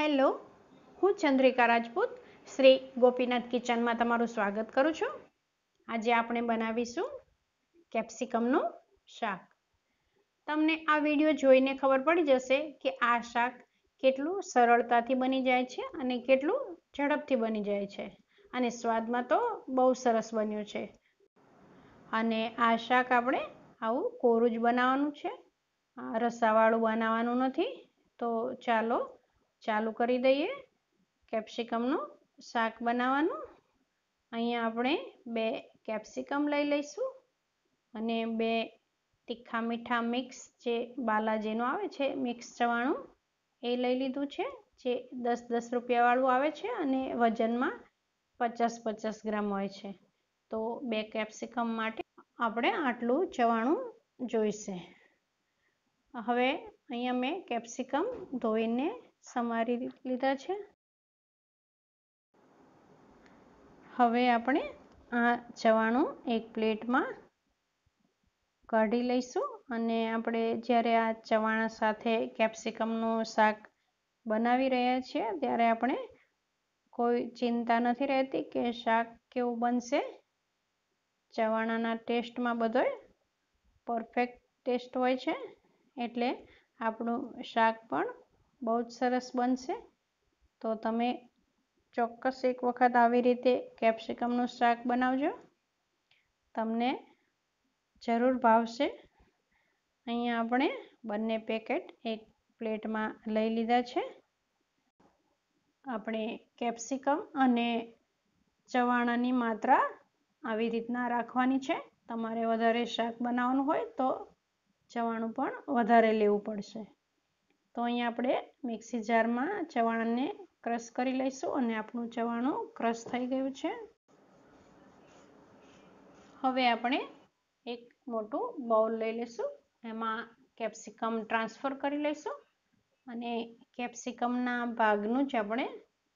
hello હું ચંદ્રિકા રાજપૂત શ્રી ગોપીનાથ કિચનમાં તમારું સ્વાગત કરું છું આજે આપણે બનાવીશું કેપ્સિકમનું શાક તમને આ વિડીયો જોઈને ખબર પડી જશે કે આ શાક કેટલું સરળતાથી બની જાય છે અને કેટલું ઝડપથી બની જાય છે અને સ્વાદમાં તો બહુ સરસ બન્યું છે અને આ શાક આપણે આવું કોરું જ બનાવવાનું છે રસાવાળું બનાવવાનું નથી તો ચાલો ચાલુ કરી દઈએ કેપ્સિકમનું શાક બનાવવાનું અહીંયા આપણે બે કેપ્સિકમ લઈ લઈશું અને બે તીખા મીઠા મિક્સ જે બાલાજીનું આવે છે મિક્સ ચવાણું એ લઈ લીધું છે જે દસ દસ રૂપિયાવાળું આવે છે અને વજનમાં પચાસ પચાસ ગ્રામ હોય છે તો બે કેપ્સિકમ માટે આપણે આટલું ચવાણું જોઈશે હવે અહીંયા મેં કેપ્સિકમ ધોઈને સમારી લીધા છે હવે આપણે આ ચવાણું એક પ્લેટમાં કાઢી લઈશું અને આપણે જ્યારે આ ચવાણા સાથે કેપ્સિકમનું શાક બનાવી રહ્યા છીએ ત્યારે આપણે કોઈ ચિંતા નથી રહેતી કે શાક કેવું બનશે ચવાણાના ટેસ્ટમાં બધોય પરફેક્ટ ટેસ્ટ હોય છે એટલે આપણું શાક પણ બહુ જ સરસ બનશે તો તમે ચોક્કસ એક વખત આવી રીતે કેપ્સિકમનું શાક બનાવજો તમને જરૂર ભાવશે અહીંયા આપણે બંને પેકેટ એક પ્લેટમાં લઈ લીધા છે આપણે કેપ્સિકમ અને ચવાણાની માત્રા આવી રીતના રાખવાની છે તમારે વધારે શાક બનાવવાનું હોય તો ચવાણું પણ વધારે લેવું પડશે તો અહીંયા આપણે મિક્સી જારમાં ચવાણને ક્રશ કરી લઈશું અને આપણું ચવાણું ક્રશ થઈ ગયું છે હવે આપણે એક મોટું બાઉલ લઈ લઈશું એમાં કેપ્સિકમ ટ્રાન્સફર કરી લઈશું અને કેપ્સિકમના ભાગનું જ આપણે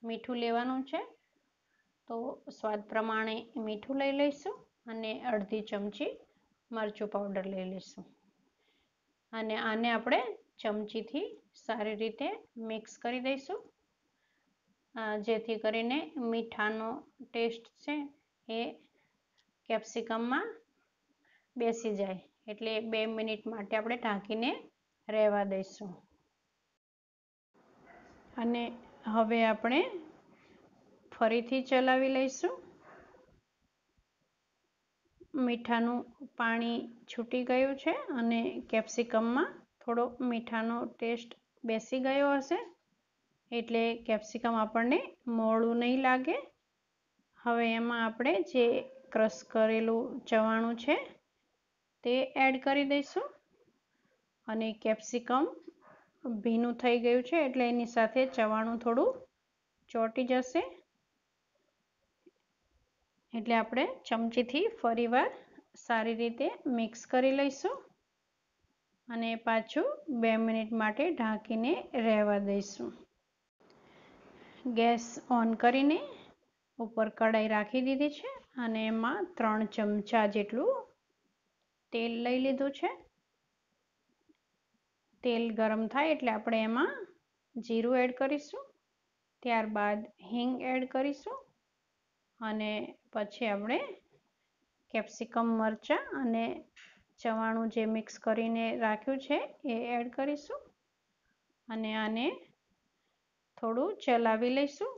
મીઠું લેવાનું છે તો સ્વાદ પ્રમાણે મીઠું લઈ લઈશું અને અડધી ચમચી મરચું પાવડર લઈ લઈશું અને આને આપણે ચમચીથી સારી રીતે મિક્સ કરી દઈશું જેથી કરીને મીઠાનો ટેસ્ટ છે એ કેપ્સિકમમાં બેસી જાય એટલે બે મિનિટ માટે આપણે ઢાંકીને રહેવા દઈશું અને હવે આપણે ફરીથી ચલાવી લઈશું મીઠાનું પાણી છૂટી ગયું છે અને કેપ્સિકમમાં થોડો મીઠાનો ટેસ્ટ બેસી ગયો હશે એટલે કેપ્સિકમ આપણને મોળું નહીં લાગે હવે એમાં આપણે જે ક્રશ કરેલું ચવાણું છે તે એડ કરી દઈશું અને કેપ્સિકમ ભીનું થઈ ગયું છે એટલે એની સાથે ચવાણું થોડું ચોટી જશે એટલે આપણે ચમચીથી ફરીવાર સારી રીતે મિક્સ કરી લઈશું અને પાછું બે મિનિટ માટે ઢાંકીને રહેવા દઈશું ગેસ ઓન કરીને ઉપર કઢાઈ રાખી દીધી છે અને એમાં ત્રણ ચમચા જેટલું તેલ લઈ લીધું છે તેલ ગરમ થાય એટલે આપણે એમાં જીરું એડ કરીશું ત્યારબાદ હિંગ એડ કરીશું અને પછી આપણે કેપ્સિકમ મરચાં અને ચવાણું જે મિક્સ કરીને રાખ્યું છે એ એડ કરીશું અને આને થોડું ચલાવી લઈશું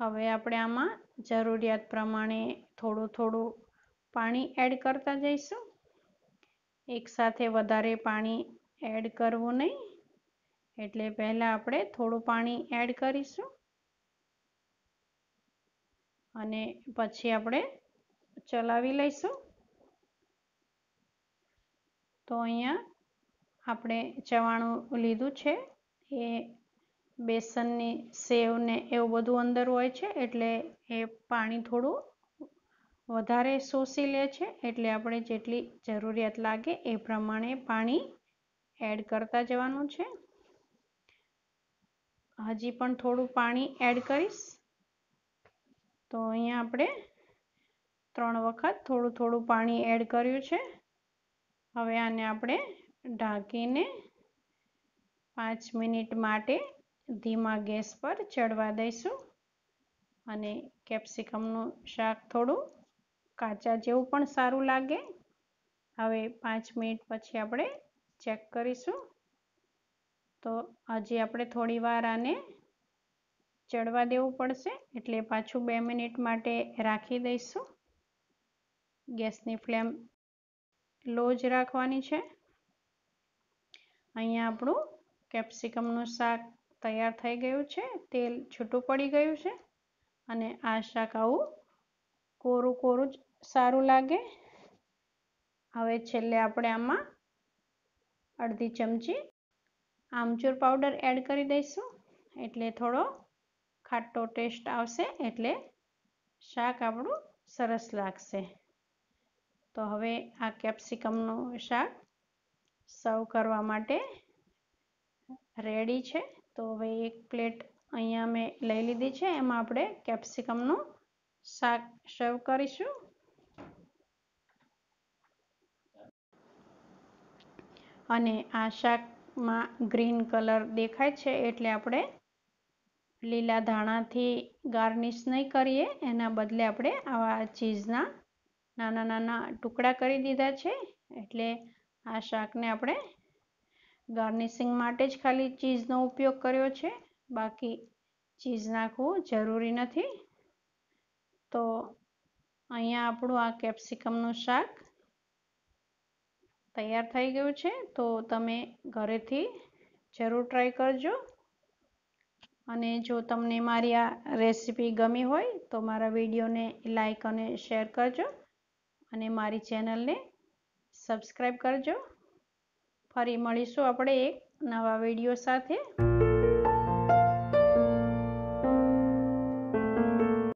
હવે આપણે આમાં જરૂરિયાત પ્રમાણે થોડું થોડું પાણી એડ કરતા જઈશું એક સાથે વધારે પાણી એડ કરવું નહીં એટલે પહેલા આપણે થોડું પાણી એડ કરીશું અને પછી આપણે ચલાવી લઈશું તો અહીંયા આપણે ચવાણું લીધું છે એ બેસનની સેવ ને એવું બધું અંદર હોય છે એટલે એ પાણી થોડું વધારે શોષી લે છે એટલે આપણે જેટલી જરૂરિયાત લાગે એ પ્રમાણે પાણી એડ કરતા જવાનું છે હજી પણ થોડું પાણી એડ કરીશ તો અહીંયા આપણે ત્રણ વખત થોડું થોડું પાણી એડ કર્યું છે હવે આને આપણે ઢાંકીને પાંચ મિનિટ માટે ધીમા ગેસ પર ચડવા દઈશું અને કેપ્સિકમનું શાક થોડું કાચા જેવું પણ સારું લાગે હવે પાંચ મિનિટ પછી આપણે ચેક કરીશું તો હજી આપણે થોડી વાર આને ચડવા દેવું પડશે એટલે પાછું બે મિનિટ માટે રાખી દઈશું ગેસની ફ્લેમ લો જ રાખવાની છે અહીંયા આપણું કેપ્સિકમનું શાક તૈયાર થઈ ગયું છે તેલ છૂટું પડી ગયું છે અને આ શાક આવું કોરું કોરું જ સારું લાગે હવે છેલ્લે આપણે આમાં અડધી ચમચી આમચૂર પાવડર એડ કરી દઈશું એટલે થોડો ખાટો ટેસ્ટ આવશે એટલે શાક આપણું સરસ લાગશે તો હવે આ કેપ્સિકમનું શાક સર્વ કરવા માટે રેડી છે તો હવે એક પ્લેટ અહીંયા મેં લઈ લીધી છે એમાં આપણે કેપ્સિકમનું શાક સર્વ કરીશું અને આ શાકમાં ગ્રીન કલર દેખાય છે એટલે આપણે લીલા ધાણાથી ગાર્નિશ નહીં કરીએ એના બદલે આપણે આવા ચીઝના નાના નાના ટુકડા કરી દીધા છે એટલે આ શાકને આપણે ગાર્નિશિંગ માટે જ ખાલી ચીઝનો ઉપયોગ કર્યો છે બાકી ચીઝ નાખવું જરૂરી નથી તો અહીંયા આપણું આ કેપ્સિકમનું શાક તૈયાર થઈ ગયું છે તો તમે ઘરેથી જરૂર ટ્રાય કરજો અને જો તમને મારી આ રેસીપી ગમી હોય તો મારા વિડીયોને લાઈક અને શેર કરજો અને મારી ચેનલને સબસ્ક્રાઈબ કરજો ફરી મળીશું આપણે એક નવા વિડીયો સાથે